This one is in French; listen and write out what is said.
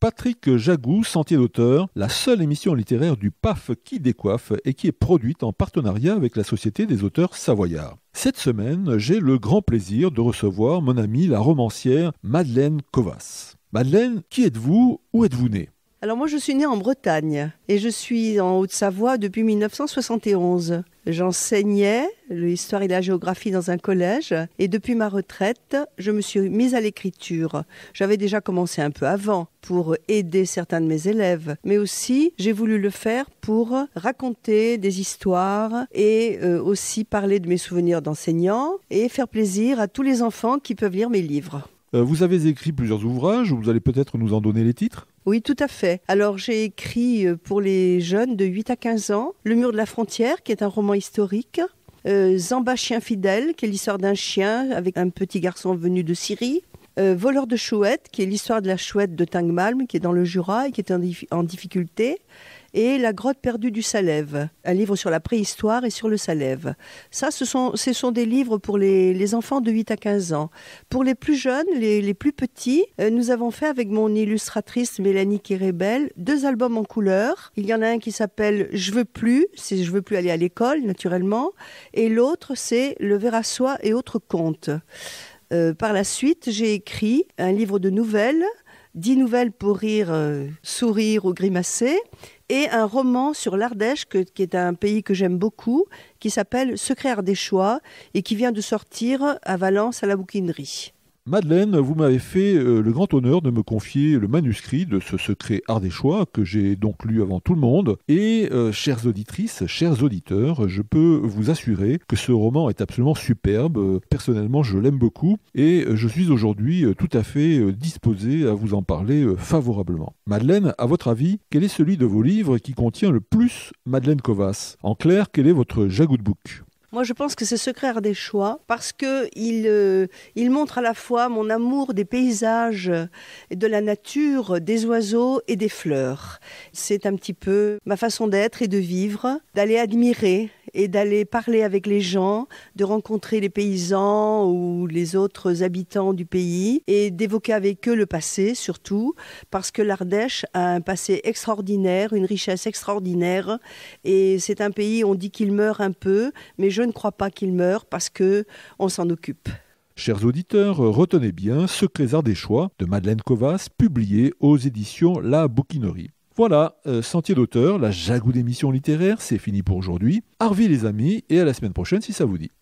Patrick Jagou, Sentier d'auteur, la seule émission littéraire du PAF qui décoiffe et qui est produite en partenariat avec la Société des auteurs savoyards. Cette semaine, j'ai le grand plaisir de recevoir mon amie la romancière Madeleine Kovas. Madeleine, qui êtes-vous Où êtes-vous née alors moi je suis née en Bretagne et je suis en Haute-Savoie depuis 1971. J'enseignais l'histoire et la géographie dans un collège et depuis ma retraite, je me suis mise à l'écriture. J'avais déjà commencé un peu avant pour aider certains de mes élèves, mais aussi j'ai voulu le faire pour raconter des histoires et euh, aussi parler de mes souvenirs d'enseignant et faire plaisir à tous les enfants qui peuvent lire mes livres. Euh, vous avez écrit plusieurs ouvrages, vous allez peut-être nous en donner les titres oui, tout à fait. Alors j'ai écrit euh, pour les jeunes de 8 à 15 ans Le mur de la frontière, qui est un roman historique. Euh, Zamba chien fidèle, qui est l'histoire d'un chien avec un petit garçon venu de Syrie. Euh, Voleur de chouette, qui est l'histoire de la chouette de Tangmalm, qui est dans le Jura et qui est en difficulté et La grotte perdue du Salève, un livre sur la préhistoire et sur le Salève. Ça, ce sont, ce sont des livres pour les, enfants de 8 à 15 ans. Pour les plus jeunes, les, plus petits, euh, nous avons fait avec mon illustratrice Mélanie Kirébel deux albums en couleur. Il y en a un qui s'appelle Je veux plus, c'est Je veux plus aller à l'école, naturellement, et l'autre, c'est Le verre soi et autres contes. Euh, par la suite, j'ai écrit un livre de nouvelles dix nouvelles pour rire, euh, sourire ou grimacer, et un roman sur l'Ardèche, qui est un pays que j'aime beaucoup, qui s'appelle Secret Ardéchois, et qui vient de sortir à Valence à la bouquinerie. Madeleine, vous m'avez fait euh, le grand honneur de me confier le manuscrit de ce secret ardéchois que j'ai donc lu avant tout le monde. Et, euh, chères auditrices, chers auditeurs, je peux vous assurer que ce roman est absolument superbe. Personnellement, je l'aime beaucoup et je suis aujourd'hui euh, tout à fait disposé à vous en parler favorablement. Madeleine, à votre avis, quel est celui de vos livres qui contient le plus Madeleine Covas En clair, quel est votre Jagout Book moi, je pense que c'est Secret des choix parce que il, euh, il montre à la fois mon amour des paysages, de la nature, des oiseaux et des fleurs. C'est un petit peu ma façon d'être et de vivre, d'aller admirer et d'aller parler avec les gens, de rencontrer les paysans ou les autres habitants du pays et d'évoquer avec eux le passé surtout, parce que l'Ardèche a un passé extraordinaire, une richesse extraordinaire et c'est un pays, on dit qu'il meurt un peu, mais je ne crois pas qu'il meurt parce que s'en occupe. Chers auditeurs, retenez bien Secrets ardéchois de Madeleine Covas, publié aux éditions La Bouquinerie. Voilà, euh, Sentier d'auteur, la jagoue d'émission littéraire, c'est fini pour aujourd'hui. Harvey les amis, et à la semaine prochaine si ça vous dit.